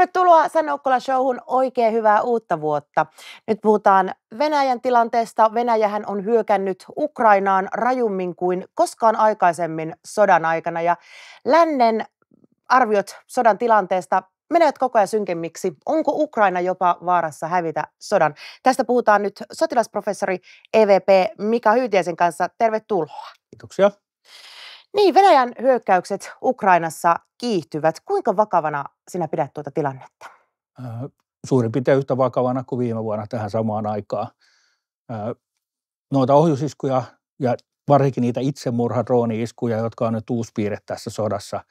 Tervetuloa Sanoukkola Showhun oikein hyvää uutta vuotta. Nyt puhutaan Venäjän tilanteesta. Venäjähän on hyökännyt Ukrainaan rajummin kuin koskaan aikaisemmin sodan aikana ja lännen arviot sodan tilanteesta menevät koko ajan synkemmiksi. Onko Ukraina jopa vaarassa hävitä sodan? Tästä puhutaan nyt sotilasprofessori EVP Mika Hyytiäisen kanssa. Tervetuloa. Kiitoksia. Niin, Venäjän hyökkäykset Ukrainassa kiihtyvät. Kuinka vakavana sinä pidät tuota tilannetta? Äh, suurin piirtein yhtä vakavana kuin viime vuonna tähän samaan aikaan. Äh, noita ohjusiskuja ja varsinkin niitä itsemurhadrooni-iskuja, jotka on nyt uusi piirre tässä sodassa,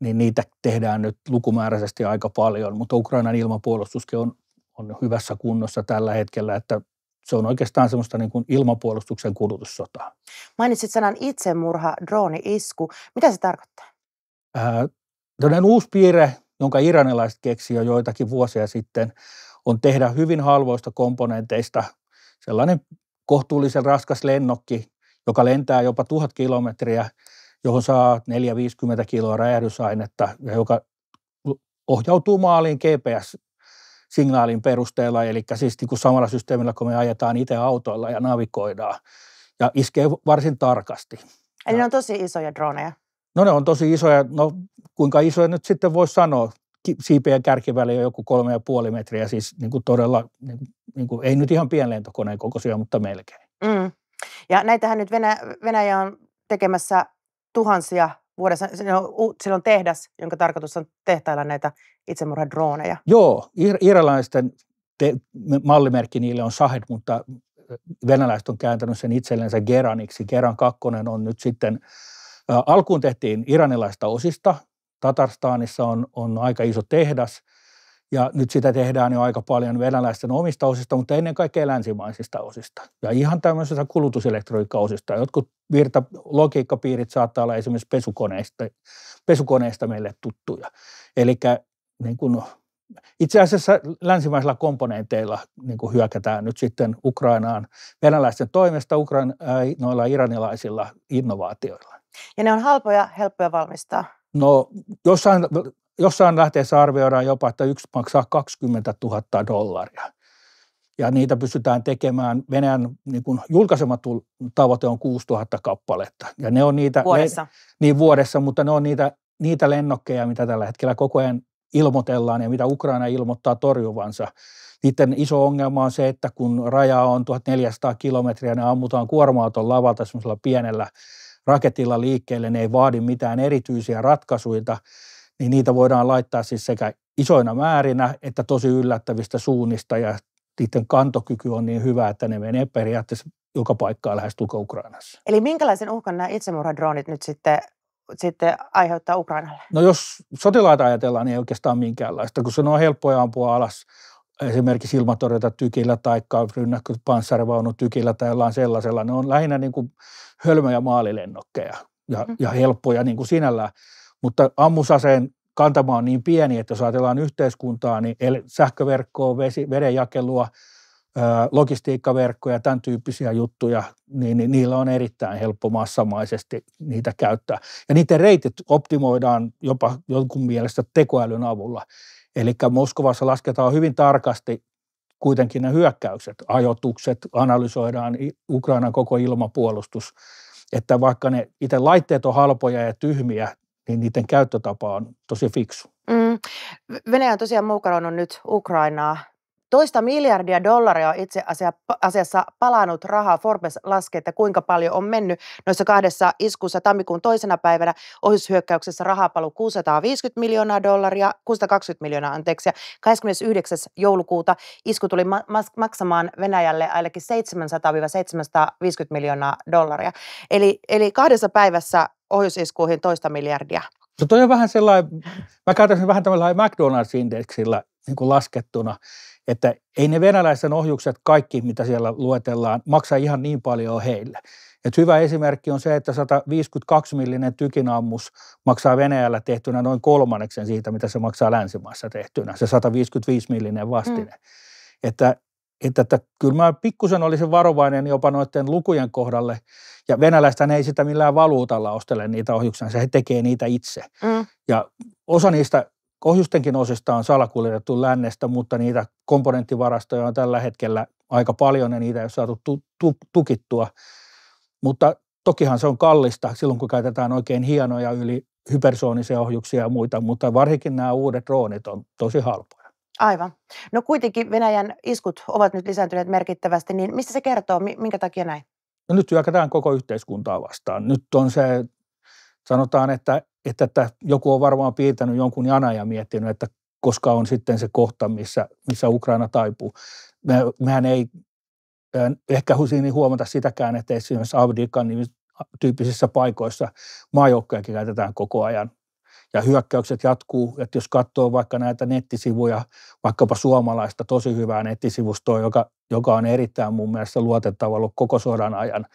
niin niitä tehdään nyt lukumääräisesti aika paljon, mutta Ukrainan ilmapuolustuskin on, on hyvässä kunnossa tällä hetkellä, että se on oikeastaan semmoista niin kuin ilmapuolustuksen kulutussotaa. Mainitsit sanan itsemurha, drooni-isku. Mitä se tarkoittaa? Äh, tällainen uusi piirre, jonka iranilaiset keksi jo joitakin vuosia sitten, on tehdä hyvin halvoista komponenteista sellainen kohtuullisen raskas lennokki, joka lentää jopa tuhat kilometriä, johon saa 450 kiloa räjähdysainetta ja joka ohjautuu maaliin GPS signaalin perusteella, eli siis niin kuin samalla systeemillä, kun me ajetaan itse autoilla ja navigoidaan, ja iskee varsin tarkasti. Eli ja, ne on tosi isoja droneja? No ne on tosi isoja, no kuinka isoja nyt sitten voisi sanoa, siipien kärkiväli on joku kolme ja puoli metriä, siis niin kuin todella, niin kuin, niin kuin, ei nyt ihan pienlentokoneen kokoisia, mutta melkein. Mm. Ja näitähän nyt Venäjä, Venäjä on tekemässä tuhansia vuodessa. Sillä on tehdas, jonka tarkoitus on tehtailla näitä itsemurhadrooneja. Joo, ir- te- mallimerkki niille on Sahed, mutta venäläiset on kääntänyt sen itsellensä Geraniksi. Geran kakkonen on nyt sitten, äh, alkuun tehtiin iranilaista osista. Tatarstaanissa on, on aika iso tehdas – ja nyt sitä tehdään jo aika paljon venäläisten omista osista, mutta ennen kaikkea länsimaisista osista. Ja ihan tämmöisistä kulutuselektroniikkaosista. Jotkut virta, logiikkapiirit saattaa olla esimerkiksi pesukoneista, pesukoneista meille tuttuja. Eli niin kuin itse asiassa länsimaisilla komponenteilla niin kuin hyökätään nyt sitten Ukrainaan venäläisten toimesta Ukraina, äh, noilla iranilaisilla innovaatioilla. Ja ne on halpoja, helppoja valmistaa? No jossain jossain lähteessä arvioidaan jopa, että yksi maksaa 20 000 dollaria. Ja niitä pystytään tekemään. Venäjän niin kuin julkaisema tavoite on 6 000 kappaletta. Ja ne on niitä, vuodessa. Le- niin vuodessa, mutta ne on niitä, niitä lennokkeja, mitä tällä hetkellä koko ajan ilmoitellaan ja mitä Ukraina ilmoittaa torjuvansa. Niiden iso ongelma on se, että kun raja on 1400 kilometriä, ne ammutaan kuorma-auton lavalta semmoisella pienellä raketilla liikkeelle, ne ei vaadi mitään erityisiä ratkaisuja niin niitä voidaan laittaa siis sekä isoina määrinä että tosi yllättävistä suunnista ja niiden kantokyky on niin hyvä, että ne menee periaatteessa joka paikkaa lähestulkoon Ukrainassa. Eli minkälaisen uhkan nämä itsemurhadroonit nyt sitten sitten aiheuttaa Ukrainalle? No jos sotilaita ajatellaan, niin ei oikeastaan minkäänlaista, kun se on helppoja ampua alas esimerkiksi ilmatorjunta tykillä tai rynnäkköpanssarivaunu tykillä tai jollain sellaisella. Ne on lähinnä niin kuin hölmöjä maalilennokkeja ja, mm. ja helppoja niin kuin sinällään. Mutta ammusaseen kantama on niin pieni, että jos ajatellaan yhteiskuntaa, niin sähköverkkoa, vesi, vedenjakelua, logistiikkaverkkoja ja tämän tyyppisiä juttuja, niin, niin niillä on erittäin helppo massamaisesti niitä käyttää. Ja niiden reitit optimoidaan jopa jonkun mielestä tekoälyn avulla. Eli Moskovassa lasketaan hyvin tarkasti kuitenkin ne hyökkäykset, ajotukset, analysoidaan Ukrainan koko ilmapuolustus, että vaikka ne itse laitteet on halpoja ja tyhmiä, niin niiden käyttötapa on tosi fiksu. Mm. Venäjä on tosiaan muukalonnut nyt Ukrainaa. Toista miljardia dollaria on itse asiassa palannut rahaa. Forbes laskee, että kuinka paljon on mennyt noissa kahdessa iskussa tammikuun toisena päivänä ohjushyökkäyksessä rahapalu 650 miljoonaa dollaria, 620 miljoonaa anteeksi, ja 29. joulukuuta isku tuli maksamaan Venäjälle ainakin 700-750 miljoonaa dollaria. Eli, eli kahdessa päivässä ohjusiskuihin toista miljardia. No toi on vähän sellainen, mä käytän sen vähän tämmöisellä McDonald's-indeksillä niin kuin laskettuna, että ei ne venäläisen ohjukset, kaikki mitä siellä luetellaan, maksa ihan niin paljon heille. Et hyvä esimerkki on se, että 152 millinen tykinammus maksaa Venäjällä tehtynä noin kolmanneksen siitä, mitä se maksaa länsimaissa tehtynä, se 155 millinen vastine. Mm. Että että, että kyllä mä pikkusen olisin varovainen jopa noiden lukujen kohdalle. Ja venäläistähän ei sitä millään valuutalla ostele niitä ohjuksensa, he tekee niitä itse. Mm. Ja osa niistä ohjustenkin osista on salakuljetettu lännestä, mutta niitä komponenttivarastoja on tällä hetkellä aika paljon ja niitä ei ole saatu tu- tu- tukittua. Mutta tokihan se on kallista silloin, kun käytetään oikein hienoja yli hypersoonisia ohjuksia ja muita, mutta varsinkin nämä uudet roonit on tosi halpoja. Aivan. No kuitenkin Venäjän iskut ovat nyt lisääntyneet merkittävästi, niin mistä se kertoo, minkä takia näin? No nyt hyökätään koko yhteiskuntaa vastaan. Nyt on se, sanotaan, että, että, että joku on varmaan piirtänyt jonkun jana ja miettinyt, että koska on sitten se kohta, missä, missä Ukraina taipuu. Me, mehän ei ehkä niin huomata sitäkään, että esimerkiksi Avdikan tyyppisissä paikoissa maajoukkojakin käytetään koko ajan ja hyökkäykset jatkuu, että jos katsoo vaikka näitä nettisivuja, vaikkapa suomalaista tosi hyvää nettisivustoa, joka, joka on erittäin mun mielestä luotettava ollut koko sodan ajan,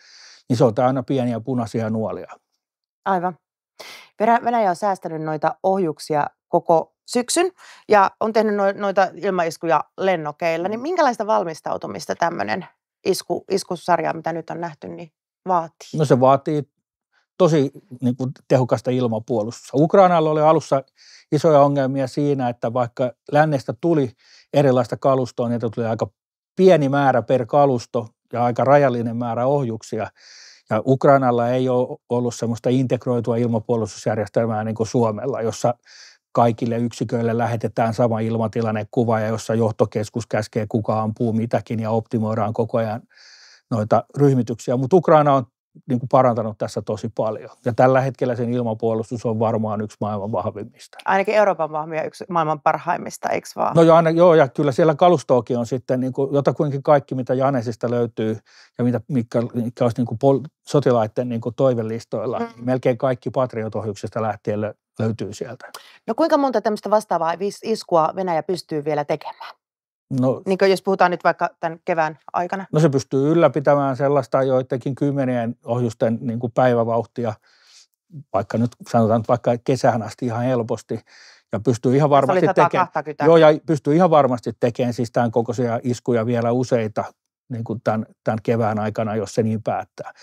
niin se on aina pieniä punaisia nuolia. Aivan. Venäjä on säästänyt noita ohjuksia koko syksyn ja on tehnyt noita ilmaiskuja lennokeilla, niin minkälaista valmistautumista tämmöinen isku, iskusarja, mitä nyt on nähty, niin vaatii? No se vaatii tosi niin kuin tehokasta ilmapuolustusta. Ukrainalla oli alussa isoja ongelmia siinä, että vaikka lännestä tuli erilaista kalustoa, niitä tuli aika pieni määrä per kalusto ja aika rajallinen määrä ohjuksia. Ja Ukrainalla ei ole ollut semmoista integroitua ilmapuolustusjärjestelmää niin kuin Suomella, jossa kaikille yksiköille lähetetään sama ilmatilannekuva ja jossa johtokeskus käskee kuka ampuu mitäkin ja optimoidaan koko ajan noita ryhmityksiä. Mutta Ukraina on niin kuin parantanut tässä tosi paljon. Ja tällä hetkellä sen ilmapuolustus on varmaan yksi maailman vahvimmista. Ainakin Euroopan vahvia yksi maailman parhaimmista, eikö vaan? No joo, aina, joo ja kyllä siellä kalustoakin on sitten niin kuin, jotakuinkin kaikki, mitä Janesista löytyy ja mitä, mitkä, mitkä olisi niin kuin pol, sotilaiden niin kuin toivelistoilla. Mm. Niin melkein kaikki patriotohjuksesta lähtien löytyy sieltä. No kuinka monta tämmöistä vastaavaa iskua Venäjä pystyy vielä tekemään? No, niin jos puhutaan nyt vaikka tämän kevään aikana. No se pystyy ylläpitämään sellaista joidenkin kymmenien ohjusten niin kuin päivävauhtia, vaikka nyt sanotaan nyt vaikka kesään asti ihan helposti. Ja pystyy ihan varmasti tekemään, joo, ja pystyy ihan varmasti tekemään siis tämän kokoisia iskuja vielä useita niin kuin tämän, tämän kevään aikana, jos se niin päättää.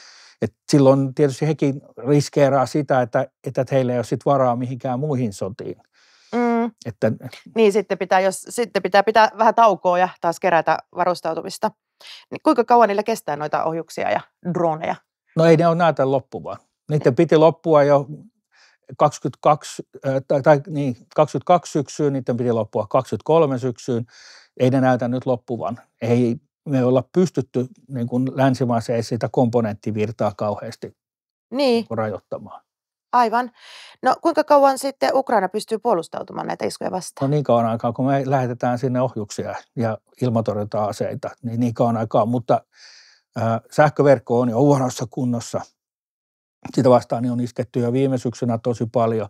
Et silloin tietysti hekin riskeeraa sitä, että, että heillä ei ole sit varaa mihinkään muihin sotiin. Mm. Että, niin, sitten pitää, jos, sitten pitää pitää vähän taukoa ja taas kerätä varustautumista. Niin kuinka kauan niillä kestää noita ohjuksia ja droneja? No ei ne ole näitä loppuvaa. Niiden piti loppua jo 22, tai, tai niin, 22 syksyyn, niiden piti loppua 23 syksyyn. Ei ne näytä nyt loppuvan. Ei me olla pystytty niin kuin länsimaissa ei sitä komponenttivirtaa kauheasti niin. niin rajoittamaan. Aivan. No kuinka kauan sitten Ukraina pystyy puolustautumaan näitä iskuja no, vastaan? No niin kauan aikaa, kun me lähetetään sinne ohjuksia ja ilmatorjuntaa aseita, niin niin kauan aikaa. Mutta äh, sähköverkko on jo huonossa kunnossa. Sitä vastaan niin on isketty jo viime syksynä tosi paljon.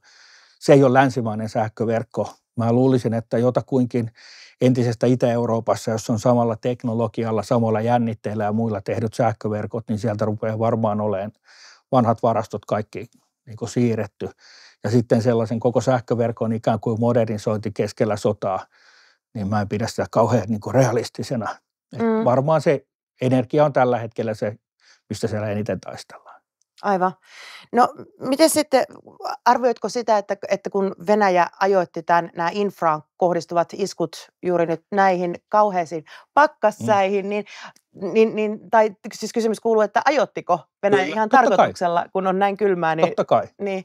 Se ei ole länsimainen sähköverkko. Mä luulisin, että jotakuinkin entisestä Itä-Euroopassa, jossa on samalla teknologialla, samalla jännitteillä ja muilla tehdyt sähköverkot, niin sieltä rupeaa varmaan olemaan vanhat varastot kaikki niin kuin siirretty. Ja sitten sellaisen koko sähköverkon ikään kuin modernisointi keskellä sotaa, niin mä en pidä sitä kauhean niin kuin realistisena. mm. Varmaan se energia on tällä hetkellä se, mistä siellä eniten taistellaan. Aivan. No miten sitten, arvioitko sitä, että, että kun Venäjä ajoitti tämän, nämä infraan kohdistuvat iskut juuri nyt näihin kauheisiin mm. pakkassäihin, mm. niin niin, niin, tai siis kysymys kuuluu, että ajottiko Venäjä no, ihan tarkoituksella, kai. kun on näin kylmää? Niin, totta kai. Niin.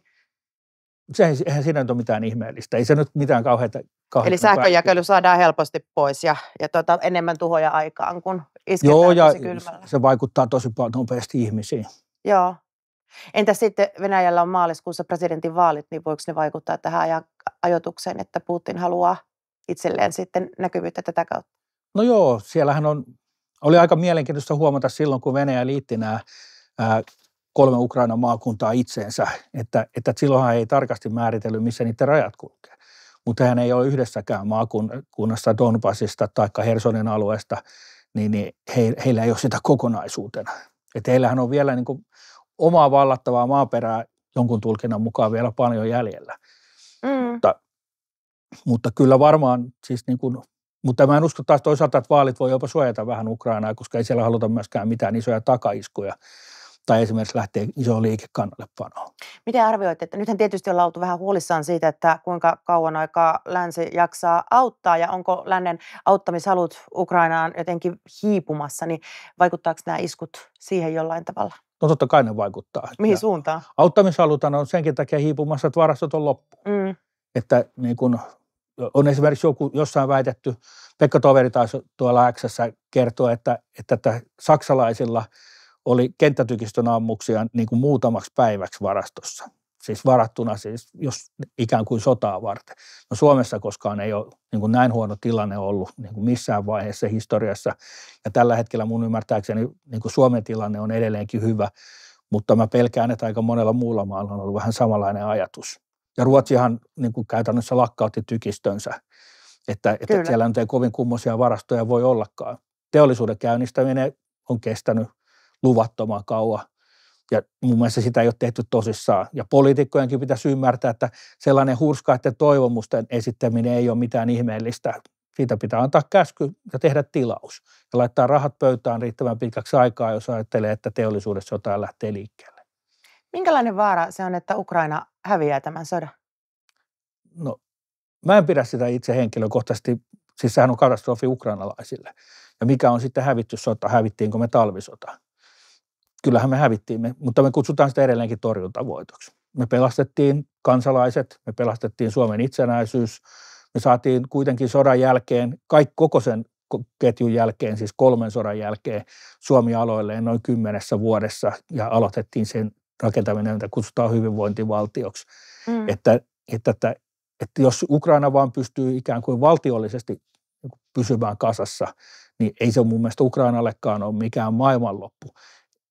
Sehän, eihän siinä nyt ole mitään ihmeellistä. Ei se nyt mitään kauheita... kauheita Eli niin sähköjakelu päättyä. saadaan helposti pois ja, ja tuota, enemmän tuhoja aikaan, kun isketään Joo, ja kylmällä. se vaikuttaa tosi paljon nopeasti ihmisiin. Joo. Entä sitten Venäjällä on maaliskuussa presidentin vaalit, niin voiko ne vaikuttaa tähän ajotukseen, että Putin haluaa itselleen sitten näkyvyyttä tätä kautta? No joo, siellähän on oli aika mielenkiintoista huomata silloin, kun Venäjä liitti nämä kolme Ukrainan maakuntaa itseensä, että, että silloinhan ei tarkasti määritellyt, missä niiden rajat kulkevat. Mutta hän ei ole yhdessäkään maakunnasta Donbassista tai Hersonin alueesta, niin, niin he, heillä ei ole sitä kokonaisuutena. Että heillähän on vielä niin kuin omaa vallattavaa maaperää jonkun tulkinnan mukaan vielä paljon jäljellä. Mm. Mutta, mutta kyllä varmaan siis niin kuin mutta mä en usko taas toisaalta, että vaalit voi jopa suojata vähän Ukrainaa, koska ei siellä haluta myöskään mitään isoja takaiskuja tai esimerkiksi lähtee iso liikekannalle panoon. Miten arvioitte, että nythän tietysti ollaan oltu vähän huolissaan siitä, että kuinka kauan aikaa länsi jaksaa auttaa ja onko lännen auttamishalut Ukrainaan jotenkin hiipumassa, niin vaikuttaako nämä iskut siihen jollain tavalla? No totta kai ne vaikuttaa. Mihin suuntaan? Auttamishalutan on senkin takia hiipumassa, että varastot on loppu. Mm. Että niin kun on esimerkiksi joku, jossain väitetty, Pekka Toveri taisi tuolla x kertoa, että, että, että saksalaisilla oli kenttätykistön ammuksia niin kuin muutamaksi päiväksi varastossa. Siis varattuna siis, jos ikään kuin sotaa varten. No Suomessa koskaan ei ole niin kuin näin huono tilanne ollut niin kuin missään vaiheessa historiassa. Ja tällä hetkellä mun ymmärtääkseni niin kuin Suomen tilanne on edelleenkin hyvä, mutta mä pelkään, että aika monella muulla maalla on ollut vähän samanlainen ajatus. Ruotsihan niin kuin käytännössä lakkautti tykistönsä, että, että siellä nyt ei kovin kummoisia varastoja voi ollakaan. Teollisuuden käynnistäminen on kestänyt luvattoman kauan. Ja mun mielestä sitä ei ole tehty tosissaan. Ja poliitikkojenkin pitäisi ymmärtää, että sellainen hurskaiden toivomusten esittäminen ei ole mitään ihmeellistä. Siitä pitää antaa käsky ja tehdä tilaus. Ja laittaa rahat pöytään riittävän pitkäksi aikaa, jos ajattelee, että teollisuudessa jotain lähtee liikkeelle. Minkälainen vaara se on, että Ukraina häviää tämän sodan? No, mä en pidä sitä itse henkilökohtaisesti, siis sehän on katastrofi ukrainalaisille. Ja mikä on sitten hävitty sota, hävittiinkö me talvisota? Kyllähän me hävittiin, me, mutta me kutsutaan sitä edelleenkin torjuntavoitoksi. Me pelastettiin kansalaiset, me pelastettiin Suomen itsenäisyys, me saatiin kuitenkin sodan jälkeen, kaikki koko sen ketjun jälkeen, siis kolmen sodan jälkeen, Suomi aloilleen noin kymmenessä vuodessa ja aloitettiin sen rakentaminen, mitä kutsutaan hyvinvointivaltioksi. Mm. Että, että, että, että jos Ukraina vaan pystyy ikään kuin valtiollisesti pysymään kasassa, niin ei se mun mielestä Ukrainallekaan ole mikään maailmanloppu,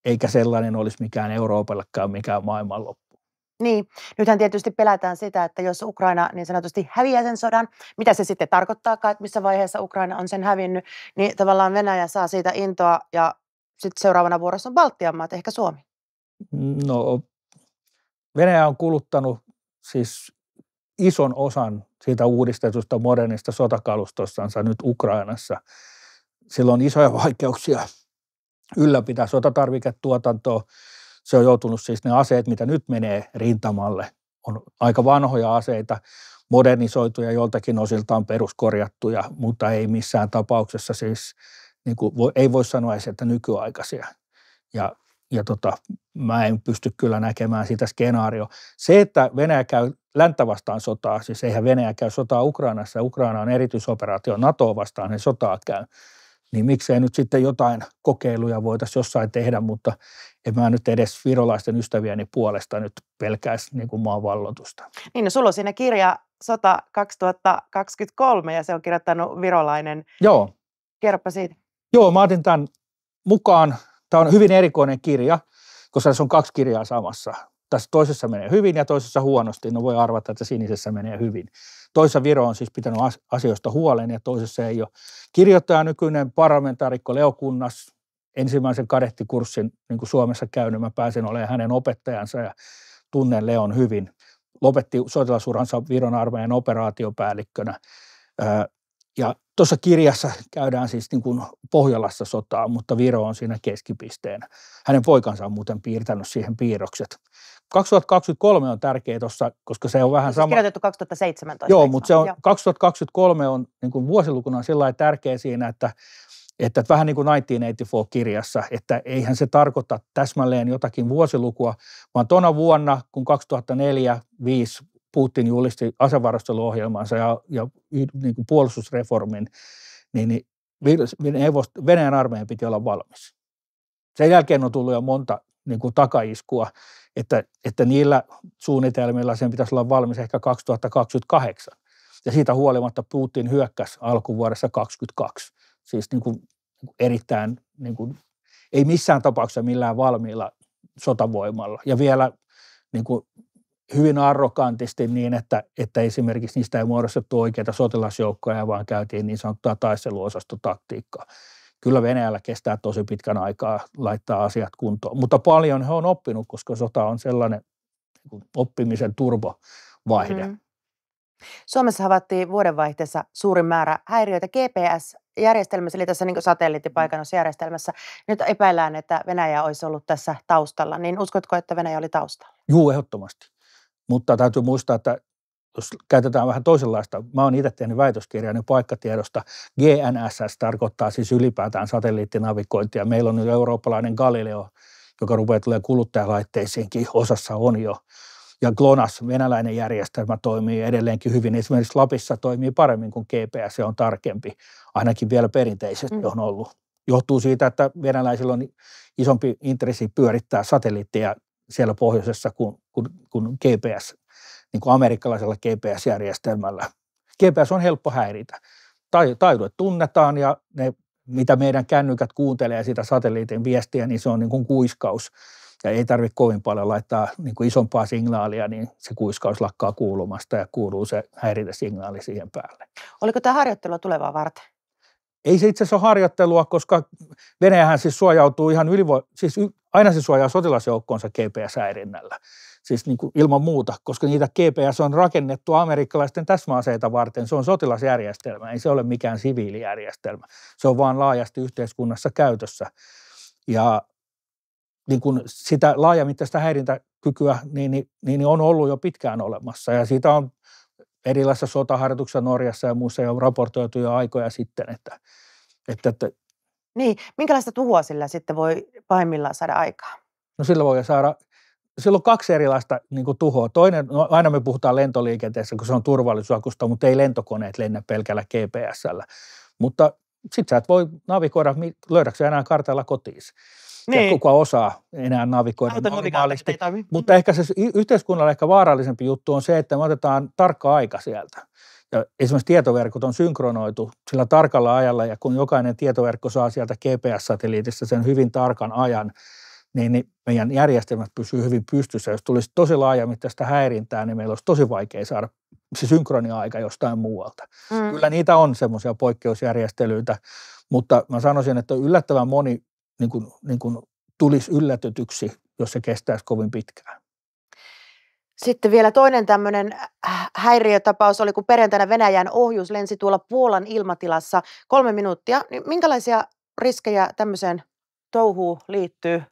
eikä sellainen olisi mikään Euroopallekaan mikään maailmanloppu. Niin, nythän tietysti pelätään sitä, että jos Ukraina niin sanotusti häviää sen sodan, mitä se sitten tarkoittaa, että missä vaiheessa Ukraina on sen hävinnyt, niin tavallaan Venäjä saa siitä intoa ja sitten seuraavana vuorossa on Baltian maat, ehkä Suomi. No Venäjä on kuluttanut siis ison osan siitä uudistetusta modernista sotakalustossansa nyt Ukrainassa. Sillä on isoja vaikeuksia ylläpitää sotatarviketuotantoa. Se on joutunut siis ne aseet, mitä nyt menee rintamalle, on aika vanhoja aseita, modernisoituja joltakin osiltaan peruskorjattuja, mutta ei missään tapauksessa siis, niin kuin, ei voi sanoa edes, että nykyaikaisia. Ja ja tota, mä en pysty kyllä näkemään sitä skenaario. Se, että Venäjä käy länttä vastaan sotaa, siis eihän Venäjä käy sotaa Ukrainassa, ja Ukraina on erityisoperaatio NATO vastaan, he niin sotaa käy, niin miksei nyt sitten jotain kokeiluja voitaisiin jossain tehdä, mutta en mä nyt edes virolaisten ystävieni puolesta nyt pelkäisi niin kuin maan vallotusta. Niin, no sulla on siinä kirja Sota 2023 ja se on kirjoittanut virolainen. Joo. Kerropa siitä. Joo, mä otin tämän mukaan Tämä on hyvin erikoinen kirja, koska tässä on kaksi kirjaa samassa. Tässä toisessa menee hyvin ja toisessa huonosti. No voi arvata, että sinisessä menee hyvin. Toisessa Viro on siis pitänyt asioista huolen ja toisessa ei ole. Kirjoittaja nykyinen parlamentaarikko Leokunnas ensimmäisen kadettikurssin niin kuin Suomessa käynyt. Niin mä pääsen olemaan hänen opettajansa ja tunnen Leon hyvin. Lopetti sotilasuransa Viron armeijan operaatiopäällikkönä. Ja tuossa kirjassa käydään siis niin kuin Pohjolassa sotaa, mutta Viro on siinä keskipisteenä. Hänen poikansa on muuten piirtänyt siihen piirrokset. 2023 on tärkeä tuossa, koska se on vähän on siis sama. Kirjoitettu 2017. Joo, mutta se on, Joo. 2023 on niin kuin vuosilukuna sillä tärkeä siinä, että että vähän niin kuin 1984-kirjassa, että eihän se tarkoita täsmälleen jotakin vuosilukua, vaan tuona vuonna, kun 2004 5 Putin julisti asevarasteluohjelmansa ja, ja niin kuin puolustusreformin, niin, niin Venäjän armeijan piti olla valmis. Sen jälkeen on tullut jo monta niin kuin takaiskua, että, että niillä suunnitelmilla sen pitäisi olla valmis ehkä 2028. Ja siitä huolimatta Putin hyökkäsi alkuvuodessa 2022. Siis niin kuin erittäin, niin kuin, ei missään tapauksessa millään valmiilla sotavoimalla. Ja vielä niin kuin hyvin arrogantisti niin, että, että esimerkiksi niistä ei muodostettu oikeita sotilasjoukkoja, vaan käytiin niin sanottua taisteluosastotaktiikkaa. Kyllä Venäjällä kestää tosi pitkän aikaa laittaa asiat kuntoon, mutta paljon he on oppinut, koska sota on sellainen niin oppimisen turbovaihde. Mm. Mm-hmm. Suomessa havaittiin vuodenvaihteessa suuri määrä häiriöitä GPS-järjestelmässä, eli tässä niin satelliittipaikannusjärjestelmässä. Mm. Nyt epäillään, että Venäjä olisi ollut tässä taustalla, niin uskotko, että Venäjä oli taustalla? Juu, ehdottomasti. Mutta täytyy muistaa, että jos käytetään vähän toisenlaista, mä oon itse tehnyt väitöskirjan niin paikkatiedosta. GNSS tarkoittaa siis ylipäätään satelliittinavigointia. Meillä on nyt eurooppalainen Galileo, joka rupeaa tulemaan kuluttajalaitteisiinkin, osassa on jo. Ja GLONASS, venäläinen järjestelmä, toimii edelleenkin hyvin. Esimerkiksi Lapissa toimii paremmin kuin GPS, se on tarkempi, ainakin vielä perinteisesti mm. on ollut. Johtuu siitä, että venäläisillä on isompi intressi pyörittää satelliitteja pohjoisessa kuin, kuin, kuin GPS, niin kuin amerikkalaisella GPS-järjestelmällä. GPS on helppo häiritä. Taidot tunnetaan ja ne, mitä meidän kännykät kuuntelee sitä satelliitin viestiä, niin se on niin kuin kuiskaus. Ja ei tarvitse kovin paljon laittaa niin kuin isompaa signaalia, niin se kuiskaus lakkaa kuulumasta ja kuuluu se signaali siihen päälle. Oliko tämä harjoittelu tulevaa varten? Ei se itse asiassa ole harjoittelua, koska Venäjähän siis suojautuu ihan ylivo... Siis aina se suojaa sotilasjoukkoonsa GPS-häirinnällä. Siis niin kuin ilman muuta, koska niitä GPS on rakennettu amerikkalaisten täsmäaseita varten. Se on sotilasjärjestelmä, ei se ole mikään siviilijärjestelmä. Se on vaan laajasti yhteiskunnassa käytössä. Ja niin kuin sitä laajamittaista häirintäkykyä niin, niin, niin on ollut jo pitkään olemassa ja siitä on erilaisissa sotaharjoituksissa Norjassa ja muussa on raportoitu jo aikoja sitten, että, että, että niin, minkälaista tuhoa sillä sitten voi pahimmillaan saada aikaa? No sillä voi saada, sillä on kaksi erilaista niin kuin tuhoa. Toinen, no aina me puhutaan lentoliikenteessä, kun se on turvallisuusakusta, mutta ei lentokoneet lennä pelkällä GPSllä. Mutta sitten sä et voi navigoida, löydäksä enää kartalla kotiis niin. ja kuka osaa enää navigoida normaalisti. Mutta mm. ehkä se yhteiskunnalle ehkä vaarallisempi juttu on se, että me otetaan tarkka aika sieltä. Ja esimerkiksi tietoverkot on synkronoitu sillä tarkalla ajalla, ja kun jokainen tietoverkko saa sieltä GPS-satelliitista sen hyvin tarkan ajan, niin, niin meidän järjestelmät pysyy hyvin pystyssä. Jos tulisi tosi laajamittaista häirintää, niin meillä olisi tosi vaikea saada se synkronia-aika jostain muualta. Mm. Kyllä niitä on semmoisia poikkeusjärjestelyitä, mutta mä sanoisin, että yllättävän moni niin kuin, niin kuin tulisi yllätetyksi, jos se kestäisi kovin pitkään. Sitten vielä toinen tämmöinen äh, häiriötapaus oli, kun perjantaina Venäjän ohjus lensi tuolla Puolan ilmatilassa kolme minuuttia. Niin minkälaisia riskejä tämmöiseen touhuun liittyy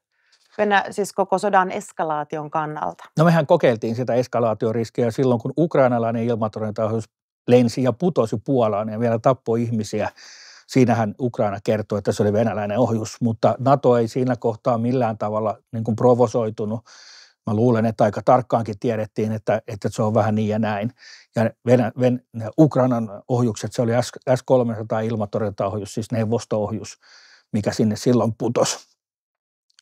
Venä, siis koko sodan eskalaation kannalta? No mehän kokeiltiin sitä eskalaatioriskiä silloin, kun ukrainalainen ilmatorjuntaohjus lensi ja putosi Puolaan ja vielä tappoi ihmisiä, Siinähän Ukraina kertoi, että se oli venäläinen ohjus, mutta NATO ei siinä kohtaa millään tavalla niin kuin provosoitunut. Mä luulen, että aika tarkkaankin tiedettiin, että, että se on vähän niin ja näin. Ja Venä, Ven, Ukrainan ohjukset, se oli S-300 ilmatorjuntaohjus, siis neuvosto-ohjus, mikä sinne silloin putosi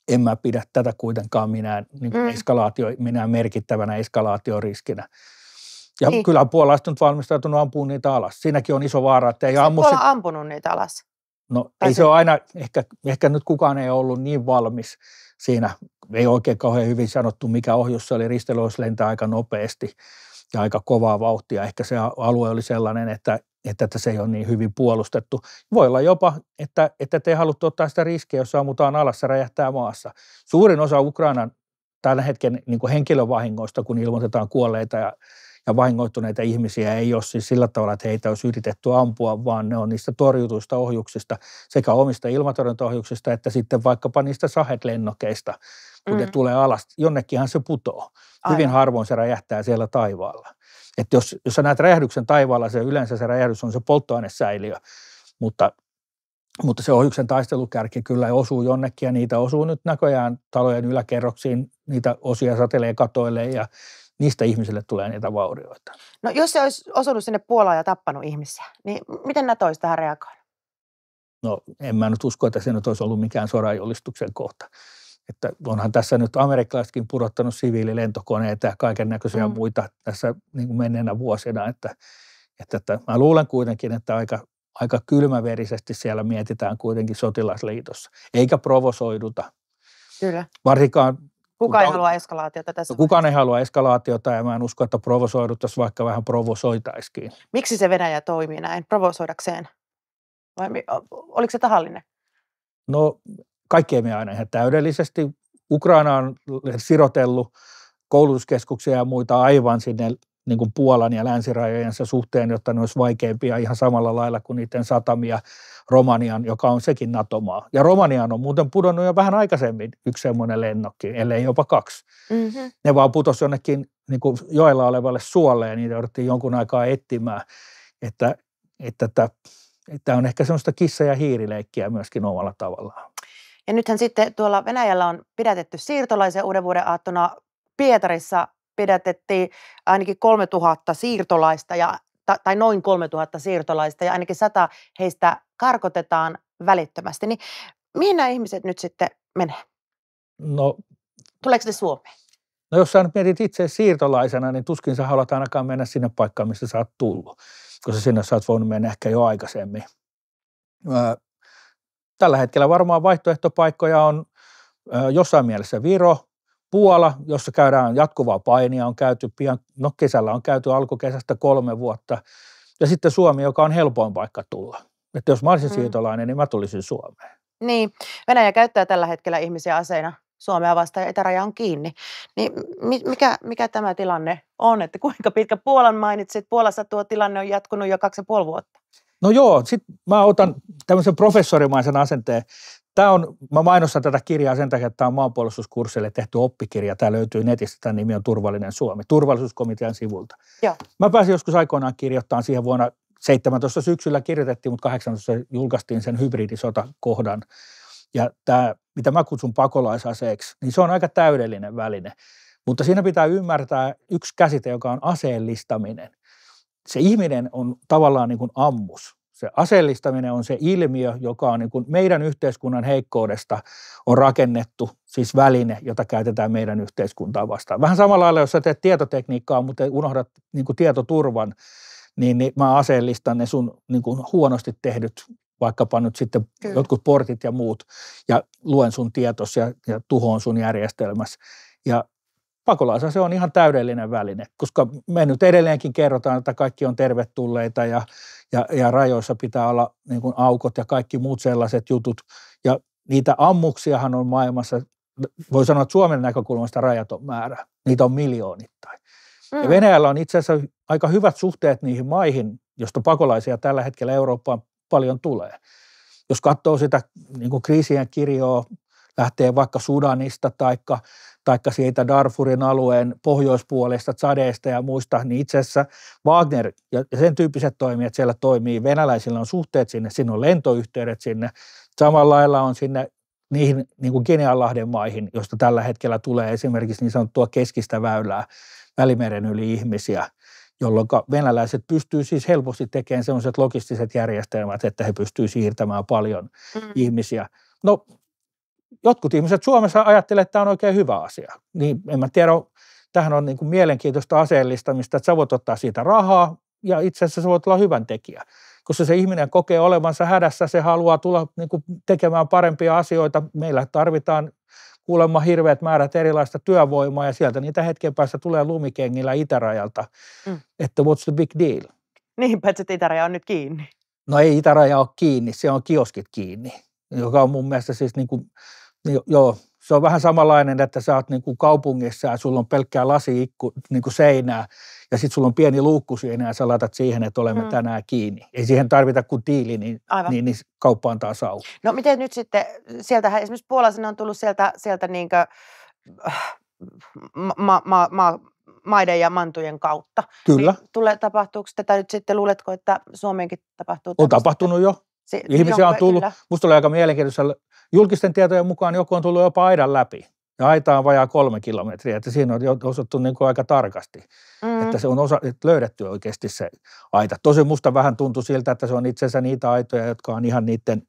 en mä pidä tätä kuitenkaan minään niin mm. eskalaatio, minään merkittävänä eskalaatioriskinä. Ja niin. kyllä puolalaiset on valmistautunut ampuun niitä alas. Siinäkin on iso vaara, että ei Sä ammu... Se... ampunut niitä alas? No tai ei se ole aina, ehkä, ehkä nyt kukaan ei ollut niin valmis siinä. Ei oikein kauhean hyvin sanottu, mikä ohjus se oli. olisi lentää aika nopeasti ja aika kovaa vauhtia. Ehkä se alue oli sellainen, että, että, että se ei ole niin hyvin puolustettu. Voi olla jopa, että, että te ei haluttu ottaa sitä riskiä, jos ammutaan alas, se räjähtää maassa. Suurin osa Ukrainan tällä hetken niin henkilövahingoista, kun ilmoitetaan kuolleita ja ja vahingoittuneita ihmisiä ei ole siis sillä tavalla, että heitä olisi yritetty ampua, vaan ne on niistä torjutuista ohjuksista, sekä omista ilmatorjuntaohjuksista että sitten vaikkapa niistä Sahet-lennokeista, kun mm. ne tulee alas. Jonnekinhan se putoo. Aivan. Hyvin harvoin se räjähtää siellä taivaalla. Että jos, jos sä näet räjähdyksen taivaalla, se yleensä se räjähdys on se polttoainesäiliö, mutta mutta se ohjuksen taistelukärki kyllä osuu jonnekin ja niitä osuu nyt näköjään talojen yläkerroksiin, niitä osia satelee katoille ja niistä ihmisille tulee niitä vaurioita. No jos se olisi osunut sinne Puolaan ja tappanut ihmisiä, niin miten NATO olisi tähän reagoinut? No en mä nyt usko, että se nyt olisi ollut mikään sorajulistuksen kohta. Että onhan tässä nyt amerikkalaisetkin pudottanut siviililentokoneita ja kaiken näköisiä mm. muita tässä niin kuin menneenä vuosina. Että, että, että mä luulen kuitenkin, että aika, aika kylmäverisesti siellä mietitään kuitenkin sotilasliitossa, eikä provosoiduta. Kyllä. Varsinkaan Kuka ei halua eskalaatiota tässä? No, kukaan ei halua eskalaatiota ja mä en usko, että provosoiduttaisiin, vaikka vähän provosoitaiskin. Miksi se Venäjä toimii näin provosoidakseen? Vai oliko se tahallinen? No kaikki ei aina ihan täydellisesti. Ukraina on sirotellut koulutuskeskuksia ja muita aivan sinne niin kuin Puolan ja länsirajojensa suhteen, jotta ne olisi vaikeampia ihan samalla lailla kuin niiden satamia Romanian, joka on sekin Natomaa. Ja Romanian on muuten pudonnut jo vähän aikaisemmin yksi semmoinen lennokki, ellei jopa kaksi. Mm-hmm. Ne vaan putosi jonnekin niin kuin joella olevalle suolle ja niitä jouduttiin jonkun aikaa etsimään. Että, että että että on ehkä semmoista kissa- ja hiirileikkiä myöskin omalla tavallaan. Ja nythän sitten tuolla Venäjällä on pidätetty siirtolaisen uuden vuoden aattona Pietarissa pidätettiin ainakin 3000 siirtolaista ja, tai noin 3000 siirtolaista ja ainakin 100 heistä karkotetaan välittömästi. Niin mihin nämä ihmiset nyt sitten menee? No, Tuleeko ne Suomeen? No jos sä nyt mietit itse siirtolaisena, niin tuskin sä haluat ainakaan mennä sinne paikkaan, mistä sä oot tullut, koska sinne sä oot voinut mennä ehkä jo aikaisemmin. Tällä hetkellä varmaan vaihtoehtopaikkoja on jossain mielessä Viro, Puola, jossa käydään jatkuvaa painia, on käyty pian, no kesällä on käyty alkukesästä kolme vuotta. Ja sitten Suomi, joka on helpoin paikka tulla. Että jos mä olisin mm. siirtolainen, niin mä tulisin Suomeen. Niin, Venäjä käyttää tällä hetkellä ihmisiä aseina Suomea vastaan ja itäraja on kiinni. Niin mikä, mikä tämä tilanne on, että kuinka pitkä Puolan mainitsit? Puolassa tuo tilanne on jatkunut jo kaksi ja puoli vuotta. No joo, sitten mä otan tämmöisen professorimaisen asenteen. Tämä on, mä mainostan tätä kirjaa sen takia, että tämä on maanpuolustuskursseille tehty oppikirja. Tämä löytyy netistä, tämä nimi on Turvallinen Suomi, turvallisuuskomitean sivulta. Joo. Mä pääsin joskus aikoinaan kirjoittamaan siihen vuonna 17 syksyllä kirjoitettiin, mutta 18 julkaistiin sen hybridisotakohdan. Ja tämä, mitä mä kutsun pakolaisaseeksi, niin se on aika täydellinen väline. Mutta siinä pitää ymmärtää yksi käsite, joka on aseellistaminen. Se ihminen on tavallaan niin kuin ammus se aseellistaminen on se ilmiö, joka on niin kuin meidän yhteiskunnan heikkoudesta on rakennettu, siis väline, jota käytetään meidän yhteiskuntaa vastaan. Vähän samalla lailla, jos sä teet tietotekniikkaa, mutta unohdat niin kuin tietoturvan, niin, niin mä aseellistan ne sun niin kuin huonosti tehdyt vaikkapa nyt sitten Kyllä. jotkut portit ja muut, ja luen sun tietos ja, ja tuhoon sun järjestelmässä. Ja pakolaisa se on ihan täydellinen väline, koska me nyt edelleenkin kerrotaan, että kaikki on tervetulleita ja ja, ja rajoissa pitää olla niin kuin aukot ja kaikki muut sellaiset jutut. Ja niitä ammuksiahan on maailmassa, voi sanoa että Suomen näkökulmasta rajaton määrä. Niitä on miljoonittain. Mm. Ja Venäjällä on itse asiassa aika hyvät suhteet niihin maihin, josta pakolaisia tällä hetkellä Eurooppaan paljon tulee. Jos katsoo sitä niin kuin kriisien kirjoa, lähtee vaikka Sudanista tai taikka siitä Darfurin alueen pohjoispuolesta, Tsadeesta ja muista, niin itse asiassa Wagner ja sen tyyppiset toimijat siellä toimii. Venäläisillä on suhteet sinne, sinne on lentoyhteydet sinne. Samalla lailla on sinne niihin niin kuin Geneanlahden maihin, josta tällä hetkellä tulee esimerkiksi niin sanottua keskistä väylää Välimeren yli ihmisiä, jolloin venäläiset pystyy siis helposti tekemään sellaiset logistiset järjestelmät, että he pystyvät siirtämään paljon mm. ihmisiä. No jotkut ihmiset Suomessa ajattelee, että tämä on oikein hyvä asia. Niin en mä tiedä, tähän on niin kuin mielenkiintoista aseellistamista, että sä voit ottaa siitä rahaa ja itse asiassa sä voit olla hyvän tekijä. Koska se ihminen kokee olevansa hädässä, se haluaa tulla niin kuin tekemään parempia asioita. Meillä tarvitaan kuulemma hirveät määrät erilaista työvoimaa ja sieltä niitä hetken päästä tulee lumikengillä itärajalta. Mm. Että what's the big deal? Niin, paitsi että itäraja on nyt kiinni. No ei itäraja ole kiinni, se on kioskit kiinni, joka on mun mielestä siis niin kuin niin, joo, se on vähän samanlainen, että sä oot niin kuin kaupungissa ja sulla on pelkkää lasiikku, niin kuin seinää, ja sitten sulla on pieni luukku siinä ja sä laitat siihen, että olemme mm. tänään kiinni. Ei siihen tarvita kuin tiili, niin, niin, niin kauppa taas auki. No miten nyt sitten, sieltähän esimerkiksi Puolassa on tullut sieltä, sieltä kuin, ma, ma, ma, maiden ja mantujen kautta. Niin kyllä. Niin tule, tapahtuuko tätä nyt sitten, luuletko, että Suomeenkin tapahtuu? On tapahtunut jo. Se, Ihmisiä on tullut. Kyllä. Musta oli aika mielenkiintoista Julkisten tietojen mukaan joku on tullut jopa aidan läpi. Ja aita on vajaa kolme kilometriä, että siinä on osattu niin kuin aika tarkasti, mm. että se on osa, että löydetty oikeasti se aita. Tosi musta vähän tuntui siltä, että se on itse asiassa niitä aitoja, jotka on ihan niiden,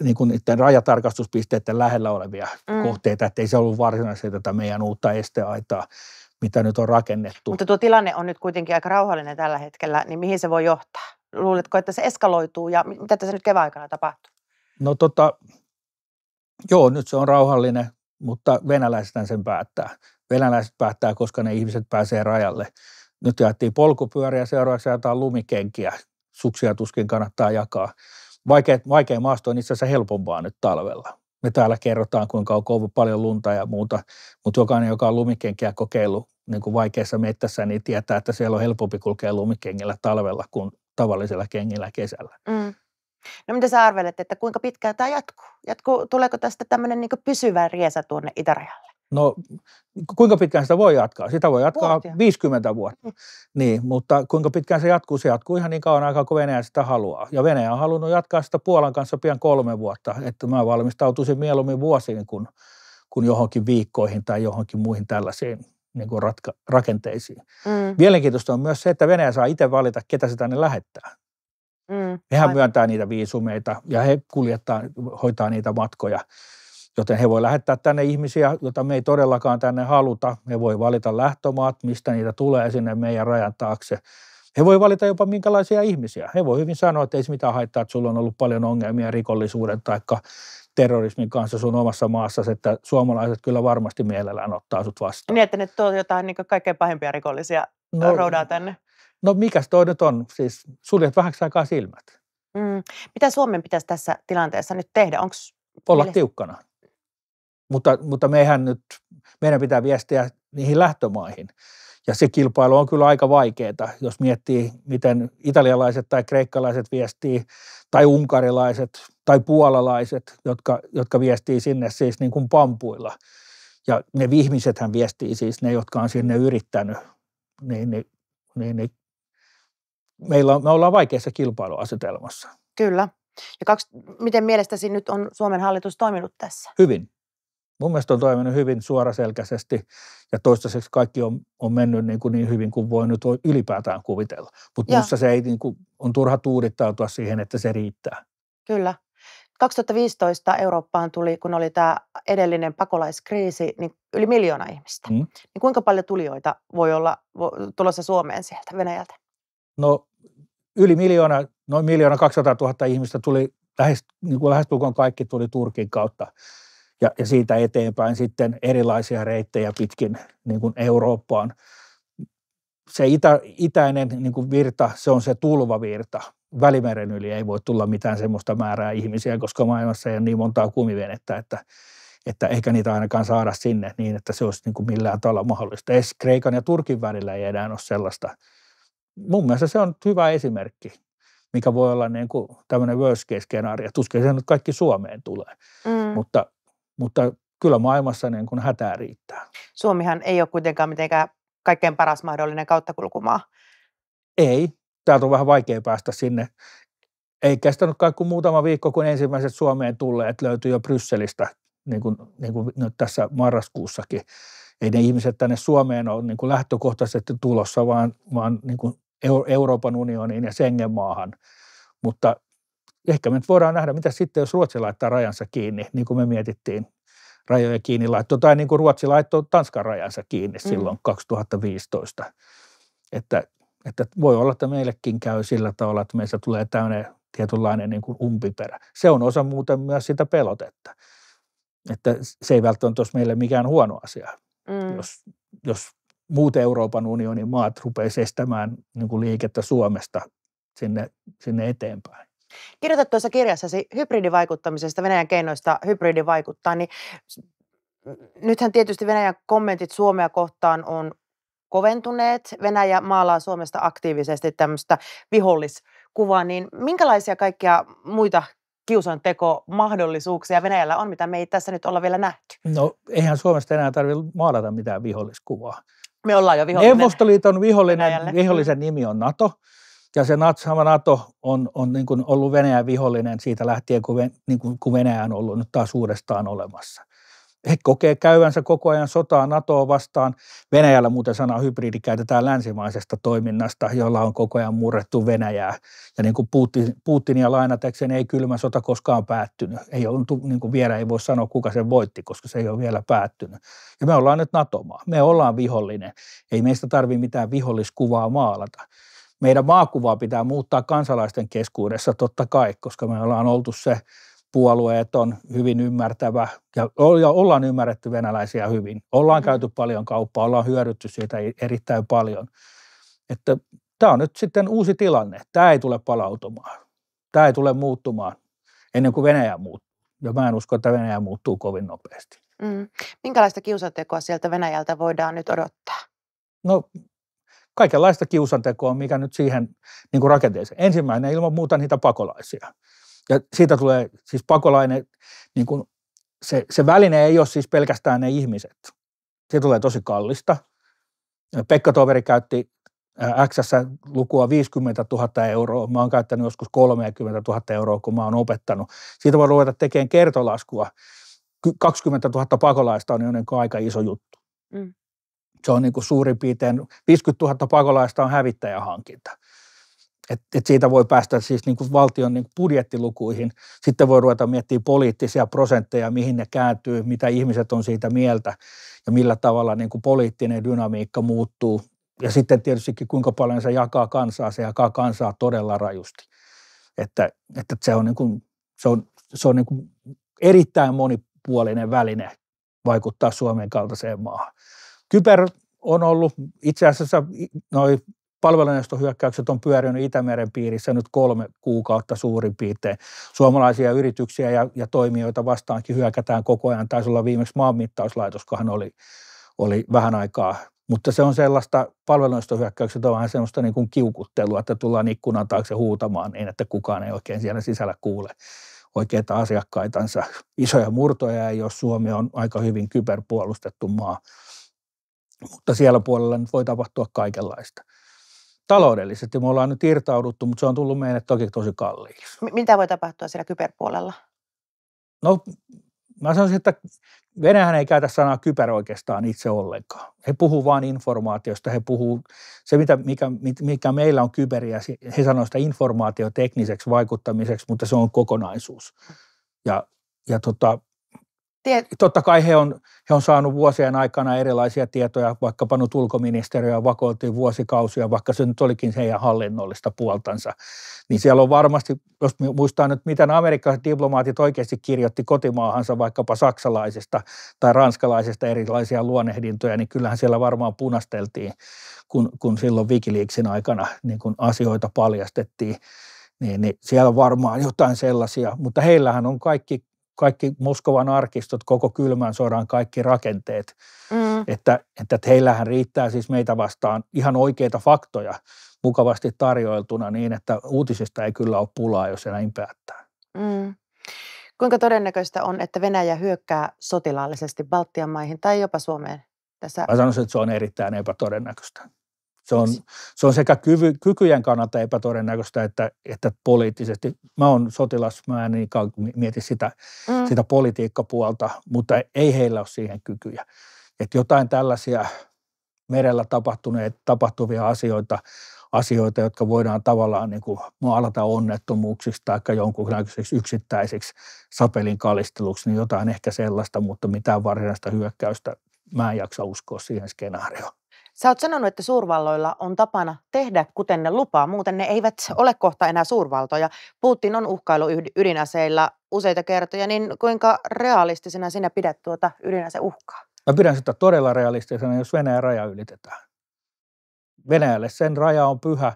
niin kuin niiden rajatarkastuspisteiden lähellä olevia mm. kohteita, että ei se ollut varsinaisesti tätä meidän uutta esteaitaa, mitä nyt on rakennettu. Mutta tuo tilanne on nyt kuitenkin aika rauhallinen tällä hetkellä, niin mihin se voi johtaa? Luuletko, että se eskaloituu ja mitä tässä nyt kevään aikana tapahtuu? No tota, joo, nyt se on rauhallinen, mutta venäläiset sen päättää. Venäläiset päättää, koska ne ihmiset pääsee rajalle. Nyt jaettiin polkupyöriä, seuraavaksi jaetaan lumikenkiä. Suksia tuskin kannattaa jakaa. Vaikea, vaikea maasto on itse asiassa helpompaa nyt talvella. Me täällä kerrotaan, kuinka on kovu, paljon lunta ja muuta, mutta jokainen, joka on lumikenkiä kokeillut niin kuin vaikeassa mettässä, niin tietää, että siellä on helpompi kulkea lumikengillä talvella kuin tavallisella kengillä kesällä. Mm. No mitä sä arvelet, että kuinka pitkään tämä jatkuu? jatkuu tuleeko tästä tämmöinen niin pysyvä riesa tuonne itärajalle? No kuinka pitkään sitä voi jatkaa? Sitä voi jatkaa Vuotia. 50 vuotta. Mm. Niin, mutta kuinka pitkään se jatkuu? Se jatkuu ihan niin kauan aikaa kuin Venäjä sitä haluaa. Ja Venäjä on halunnut jatkaa sitä Puolan kanssa pian kolme vuotta. Että mä valmistautuisin mieluummin vuosiin kuin, kuin johonkin viikkoihin tai johonkin muihin tällaisiin niin kuin ratka- rakenteisiin. Mm. Mielenkiintoista on myös se, että Venäjä saa itse valita, ketä se tänne lähettää. Mm, Hehän myöntää niitä viisumeita ja he kuljettaa, hoitaa niitä matkoja. Joten he voi lähettää tänne ihmisiä, joita me ei todellakaan tänne haluta. He voi valita lähtömaat, mistä niitä tulee sinne meidän rajan taakse. He voi valita jopa minkälaisia ihmisiä. He voi hyvin sanoa, että ei se mitään haittaa, että sulla on ollut paljon ongelmia rikollisuuden tai terrorismin kanssa sun omassa maassa, että suomalaiset kyllä varmasti mielellään ottaa sut vastaan. Niin, että ne tuo jotain niin kaikkein pahimpia rikollisia no, roudaa tänne no mikäs toi nyt on, siis suljet vähäksi aikaa silmät. Mm. Mitä Suomen pitäisi tässä tilanteessa nyt tehdä? Onks... Olla mielestä... tiukkana. Mutta, mutta meihän nyt, meidän pitää viestiä niihin lähtömaihin. Ja se kilpailu on kyllä aika vaikeaa, jos miettii, miten italialaiset tai kreikkalaiset viestii, tai unkarilaiset tai puolalaiset, jotka, jotka viestii sinne siis niin kuin pampuilla. Ja ne vihmisethän viestii siis ne, jotka on sinne yrittänyt, niin, niin, niin, niin meillä on, me ollaan vaikeassa kilpailuasetelmassa. Kyllä. Ja kaksi, miten mielestäsi nyt on Suomen hallitus toiminut tässä? Hyvin. Mun mielestä on toiminut hyvin suoraselkäisesti ja toistaiseksi kaikki on, on mennyt niin, kuin niin hyvin kuin voi nyt ylipäätään kuvitella. Mutta minusta se ei niin kuin, on turha tuudittautua siihen, että se riittää. Kyllä. 2015 Eurooppaan tuli, kun oli tämä edellinen pakolaiskriisi, niin yli miljoona ihmistä. Hmm. Niin kuinka paljon tulijoita voi olla tulossa Suomeen sieltä Venäjältä? No yli miljoona, noin miljoona 200 000 ihmistä tuli, lähes, niin kuin lähestulkoon kaikki tuli Turkin kautta. Ja, ja siitä eteenpäin sitten erilaisia reittejä pitkin niin kuin Eurooppaan. Se itä, itäinen niin kuin virta, se on se tulvavirta. Välimeren yli ei voi tulla mitään semmoista määrää ihmisiä, koska maailmassa ei ole niin montaa kumivenettä, että, että eikä niitä ainakaan saada sinne niin, että se olisi niin kuin millään tavalla mahdollista. Edes Kreikan ja Turkin välillä ei enää ole sellaista mun mielestä se on hyvä esimerkki, mikä voi olla niin kuin tämmöinen worst case-skenaario. Tuskin se nyt kaikki Suomeen tulee, mm. mutta, mutta kyllä maailmassa niin kuin hätää riittää. Suomihan ei ole kuitenkaan mitenkään kaikkein paras mahdollinen kauttakulkumaa. Ei. Täältä on vähän vaikea päästä sinne. Ei kestänyt kaikki muutama viikko, kun ensimmäiset Suomeen tulleet löytyi jo Brysselistä, niin kuin, niin kuin nyt tässä marraskuussakin. Ei ne ihmiset tänne Suomeen ole niin kuin lähtökohtaisesti tulossa, vaan, vaan niin kuin Euroopan unioniin ja Schengen-maahan. Mutta ehkä me nyt voidaan nähdä, mitä sitten, jos Ruotsi laittaa rajansa kiinni, niin kuin me mietittiin rajoja kiinni laitto, tai niin kuin Ruotsi laittoi Tanskan rajansa kiinni mm. 2015. Että, että voi olla, että meillekin käy sillä tavalla, että meissä tulee täynnä tietynlainen niin kuin umpiperä. Se on osa muuten myös sitä pelotetta. Että se ei välttämättä ole meille mikään huono asia, mm. jos, jos muut Euroopan unionin maat rupeaisivat estämään niin kuin liikettä Suomesta sinne, sinne eteenpäin. Kirjoitat tuossa kirjassasi hybridivaikuttamisesta, Venäjän keinoista hybridivaikuttaa, niin nythän tietysti Venäjän kommentit Suomea kohtaan on koventuneet. Venäjä maalaa Suomesta aktiivisesti tämmöistä viholliskuvaa, niin minkälaisia kaikkia muita kiusantekomahdollisuuksia Venäjällä on, mitä me ei tässä nyt olla vielä nähty? No eihän Suomesta enää tarvitse maalata mitään viholliskuvaa. Me ollaan jo vihollinen. Neuvostoliiton vihollinen, mm. vihollisen nimi on NATO. Ja se sama NATO on, on niin kuin ollut Venäjän vihollinen siitä lähtien, kun, niin kuin, kun Venäjä on ollut nyt taas uudestaan olemassa he kokee käyvänsä koko ajan sotaa NATOa vastaan. Venäjällä muuten sana hybridi käytetään länsimaisesta toiminnasta, jolla on koko ajan murrettu Venäjää. Ja niin kuin Putin, Putinia lainatekseen ei kylmä sota koskaan päättynyt. Ei ole, niin kuin vielä ei voi sanoa, kuka sen voitti, koska se ei ole vielä päättynyt. Ja me ollaan nyt NATO-maa. Me ollaan vihollinen. Ei meistä tarvitse mitään viholliskuvaa maalata meidän maakuvaa pitää muuttaa kansalaisten keskuudessa totta kai, koska me ollaan oltu se puolueeton, hyvin ymmärtävä ja ollaan ymmärretty venäläisiä hyvin. Ollaan mm. käyty paljon kauppaa, ollaan hyödytty siitä e-, erittäin paljon. Että tämä on nyt sitten uusi tilanne. Tämä ei tule palautumaan. Tämä ei tule muuttumaan ennen kuin Venäjä muuttuu. Ja mä en usko, että Venäjä muuttuu kovin nopeasti. Mm. Minkälaista kiusantekoa sieltä Venäjältä voidaan nyt odottaa? No kaikenlaista kiusantekoa, mikä nyt siihen niin rakenteeseen. Ensimmäinen ilman muuta niitä pakolaisia ja siitä tulee siis pakolainen, niin kuin se, se väline ei ole siis pelkästään ne ihmiset. Se tulee tosi kallista. Pekka Toveri käytti x lukua 50 000 euroa. Mä oon käyttänyt joskus 30 000 euroa, kun mä oon opettanut. Siitä voi ruveta tekemään kertolaskua. 20 000 pakolaista on jonnekin aika iso juttu. Mm. Se on niin kuin suurin piirtein, 50 000 pakolaista on hävittäjähankinta. Et, et siitä voi päästä siis niin kuin valtion niin kuin budjettilukuihin. Sitten voi ruveta miettimään poliittisia prosentteja, mihin ne kääntyy, mitä ihmiset on siitä mieltä ja millä tavalla niin kuin poliittinen dynamiikka muuttuu. Ja sitten tietystikin kuinka paljon se jakaa kansaa, se jakaa kansaa todella rajusti. Että, että se on, niin kuin, se on, se on niin kuin erittäin monipuolinen väline vaikuttaa Suomen kaltaiseen maahan. Kyber on ollut itse asiassa noin palvelunestohyökkäykset on pyörinyt Itämeren piirissä nyt kolme kuukautta suurin piirtein. Suomalaisia yrityksiä ja, ja toimijoita vastaankin hyökätään koko ajan. Taisi olla viimeksi maanmittauslaitoskahan oli, oli vähän aikaa mutta se on sellaista, palveluistohyökkäykset on vähän sellaista niin kuin kiukuttelua, että tullaan ikkunan taakse huutamaan niin, että kukaan ei oikein siellä sisällä kuule oikeita asiakkaitansa. Isoja murtoja ei ole. Suomi on aika hyvin kyberpuolustettu maa, mutta siellä puolella nyt voi tapahtua kaikenlaista taloudellisesti me ollaan nyt irtauduttu, mutta se on tullut meille toki tosi kalliiksi. M- mitä voi tapahtua siellä kyberpuolella? No mä sanoisin, että Venäjähän ei käytä sanaa kyber oikeastaan itse ollenkaan. He puhuu vain informaatiosta, he puhuu, se mitä, mikä, mikä meillä on kyberiä, he sanoo sitä informaatiotekniseksi vaikuttamiseksi, mutta se on kokonaisuus. Mm. Ja, ja tota, Tiet- Totta kai he on, he on saanut vuosien aikana erilaisia tietoja, vaikkapa nyt ulkoministeriöä vakoiltiin vuosikausia, vaikka se nyt olikin heidän hallinnollista puoltansa. Niin siellä on varmasti, jos muistaa nyt, miten amerikkalaiset diplomaatit oikeasti kirjoitti kotimaahansa vaikkapa saksalaisista tai ranskalaisista erilaisia luonehdintoja, niin kyllähän siellä varmaan punasteltiin, kun, kun silloin Wikileaksin aikana niin kun asioita paljastettiin. Niin, niin siellä on varmaan jotain sellaisia, mutta heillähän on kaikki kaikki Moskovan arkistot, koko kylmän sodan kaikki rakenteet. Mm. Että, että heillähän riittää siis meitä vastaan ihan oikeita faktoja mukavasti tarjoiltuna niin, että uutisista ei kyllä ole pulaa, jos se näin päättää. Mm. Kuinka todennäköistä on, että Venäjä hyökkää sotilaallisesti Baltian maihin tai jopa Suomeen? Tässä... Mä sanoisin, että se on erittäin epätodennäköistä. Se on, se on sekä kyvy, kykyjen kannalta epätodennäköistä että, että poliittisesti. Mä oon sotilas, mä en niinkään mieti sitä, mm. sitä politiikkapuolta, mutta ei heillä ole siihen kykyjä. Että jotain tällaisia merellä tapahtuneet, tapahtuvia asioita, asioita, jotka voidaan tavallaan niin kuin maalata onnettomuuksiksi tai jonkunnäköiseksi yksittäiseksi sapelin kalisteluksi, niin jotain ehkä sellaista, mutta mitään varsinaista hyökkäystä mä en jaksa uskoa siihen skenaarioon. Sä oot sanonut, että suurvalloilla on tapana tehdä, kuten ne lupaa. Muuten ne eivät ole kohta enää suurvaltoja. Putin on uhkailu ydinaseilla useita kertoja, niin kuinka realistisena sinä pidät tuota ydinaseuhkaa? Mä pidän sitä todella realistisena, jos Venäjän raja ylitetään. Venäjälle sen raja on pyhä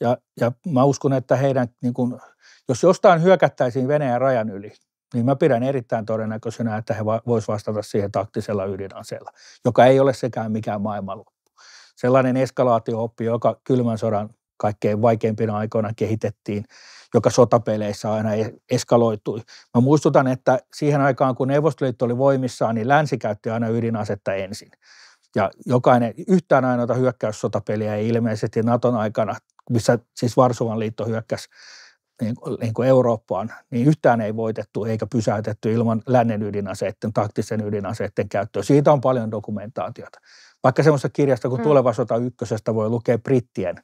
ja, ja mä uskon, että heidän, niin kun, jos jostain hyökättäisiin Venäjän rajan yli, niin mä pidän erittäin todennäköisenä, että he voisivat vastata siihen taktisella ydinaseella, joka ei ole sekään mikään maailmanluokka sellainen eskalaatiooppi, joka kylmän sodan kaikkein vaikeimpina aikoina kehitettiin, joka sotapeleissä aina e-, eskaloitui. Mä muistutan, että siihen aikaan, kun Neuvostoliitto oli voimissaan, niin länsi käytti aina ydinasetta ensin. Ja jokainen, yhtään ainoata hyökkäyssotapeliä ei ilmeisesti Naton aikana, missä siis Varsovan liitto hyökkäsi niin, niin kuin Eurooppaan, niin yhtään ei voitettu eikä pysäytetty ilman lännen ydinaseiden, taktisen ydinaseiden käyttöä. Siitä on paljon dokumentaatiota. Vaikka semmoista kirjasta kuin hmm. Tuleva sota ykkösestä voi lukea brittien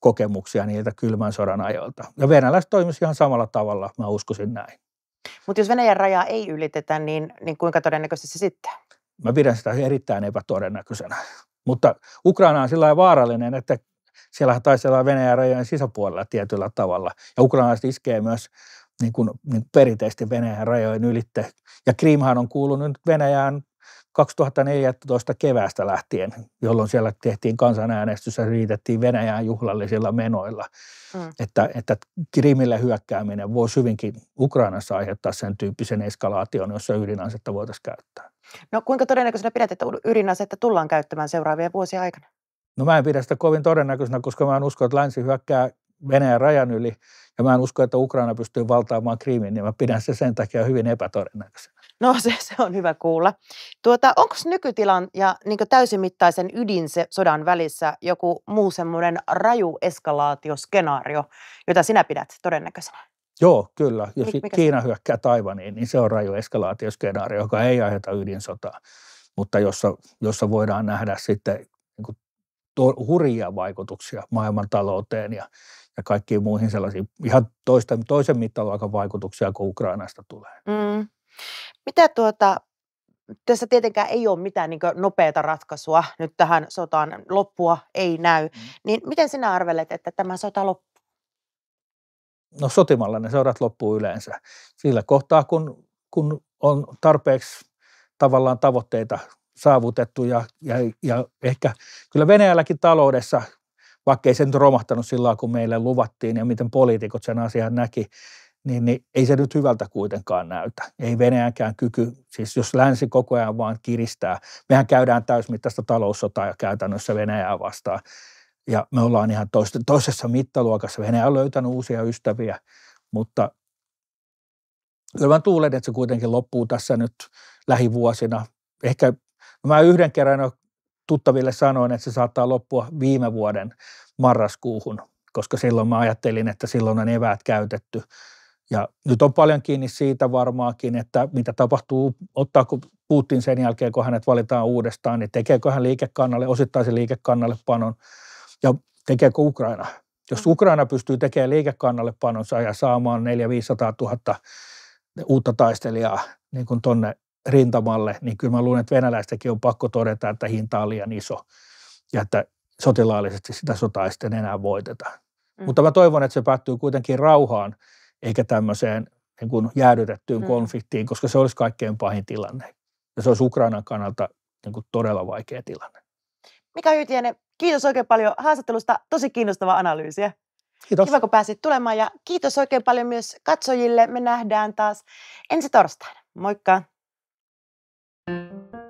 kokemuksia niiltä kylmän sodan ajoilta. Ja venäläiset toimisivat ihan samalla tavalla, mä uskoisin näin. Mutta jos Venäjän rajaa ei ylitetä, niin, niin kuinka todennäköisesti se sitten? Mä pidän sitä erittäin epätodennäköisenä. Mutta Ukraina on sillä vaarallinen, että siellä taistellaan Venäjän rajojen sisäpuolella tietyllä tavalla. Ja ukrainalaiset iskee myös niin kuin, niin perinteisesti Venäjän rajojen ylitte. Ja Krimhan on kuulunut Venäjään 2014 keväästä lähtien, jolloin siellä tehtiin kansanäänestys ja riitettiin Venäjään juhlallisilla menoilla. Mm. Että, että Krimille hyökkääminen voi hyvinkin Ukrainassa aiheuttaa sen tyyppisen eskalaation, jossa ydinasetta voitaisiin käyttää. No kuinka todennäköisenä pidät, että ydinasetta tullaan käyttämään seuraavien vuosien aikana? No mä en pidä sitä kovin todennäköisenä, koska mä en usko, että länsi hyökkää Venäjän rajan yli ja mä en usko, että Ukraina pystyy valtaamaan Krimin, niin mä pidän se sen takia hyvin epätodennäköisenä. No se, se on hyvä kuulla. Tuota, Onko nykytilan ja niin täysimittaisen ydinsodan välissä joku muu semmoinen raju eskalaatioskenaario, jota sinä pidät todennäköisenä? Joo, kyllä. Jos Mik, Kiina se? hyökkää Taivaniin, niin se on raju eskalaatioskenaario, joka ei aiheuta ydinsotaa, mutta jossa, jossa voidaan nähdä sitten to, hurjia vaikutuksia maailmantalouteen ja, ja kaikkiin muihin sellaisiin ihan toista, toisen mittaluokan vaikutuksia kun Ukrainasta tulee. Mm. Mitä tuota, tässä tietenkään ei ole mitään niin nopeata ratkaisua nyt tähän sotaan, loppua ei näy. Mm. Niin miten sinä arvelet, että tämä sota loppuu? No sotimalla ne sodat loppuu yleensä. Sillä kohtaa, kun, kun on tarpeeksi tavallaan tavoitteita saavutettu ja, ja, ja ehkä kyllä Venäjälläkin taloudessa, vaikka ei se nyt romahtanut sillä kun meille luvattiin ja miten poliitikot sen asian näki, niin, niin ei se nyt hyvältä kuitenkaan näytä. Ei Venäjänkään kyky, siis jos länsi koko ajan vaan kiristää, mehän käydään täysmittaista taloussotaa ja käytännössä Venäjää vastaan. Ja me ollaan ihan toista, toisessa mittaluokassa. Venäjä on löytänyt uusia ystäviä, mutta kyllä mä tuulen, että se kuitenkin loppuu tässä nyt lähivuosina. Ehkä Mä yhden kerran jo tuttaville sanoin, että se saattaa loppua viime vuoden marraskuuhun, koska silloin mä ajattelin, että silloin on eväät käytetty. Ja nyt on paljon kiinni siitä varmaankin, että mitä tapahtuu, ottaako Putin sen jälkeen, kun hänet valitaan uudestaan, niin tekeekö hän liikekannalle, osittaisen liikekannalle panon ja tekeekö Ukraina. Jos mm. Ukraina pystyy tekemään liikekannalle panonsa ja saamaan 400 500 000 uutta taistelijaa niin tuonne tonne rintamalle, niin kyllä mä luulen, että venäläistäkin on pakko todeta, että hinta on liian iso ja että sotilaallisesti sitä sotaa ei sitten enää voiteta. Mm. Mutta mä toivon, että se päättyy kuitenkin rauhaan eikä tämmöiseen niin kuin jäädytettyyn mm. konfliktiin, koska se olisi kaikkein pahin tilanne. Ja se olisi Ukrainan kannalta niin kuin todella vaikea tilanne. Mika Hyytiäinen, kiitos oikein paljon haastattelusta. Tosi kiinnostava analyysiä. Kiitos. Kiva, kun pääsit tulemaan ja kiitos oikein paljon myös katsojille. Me nähdään taas ensi torstaina. Moikka! Música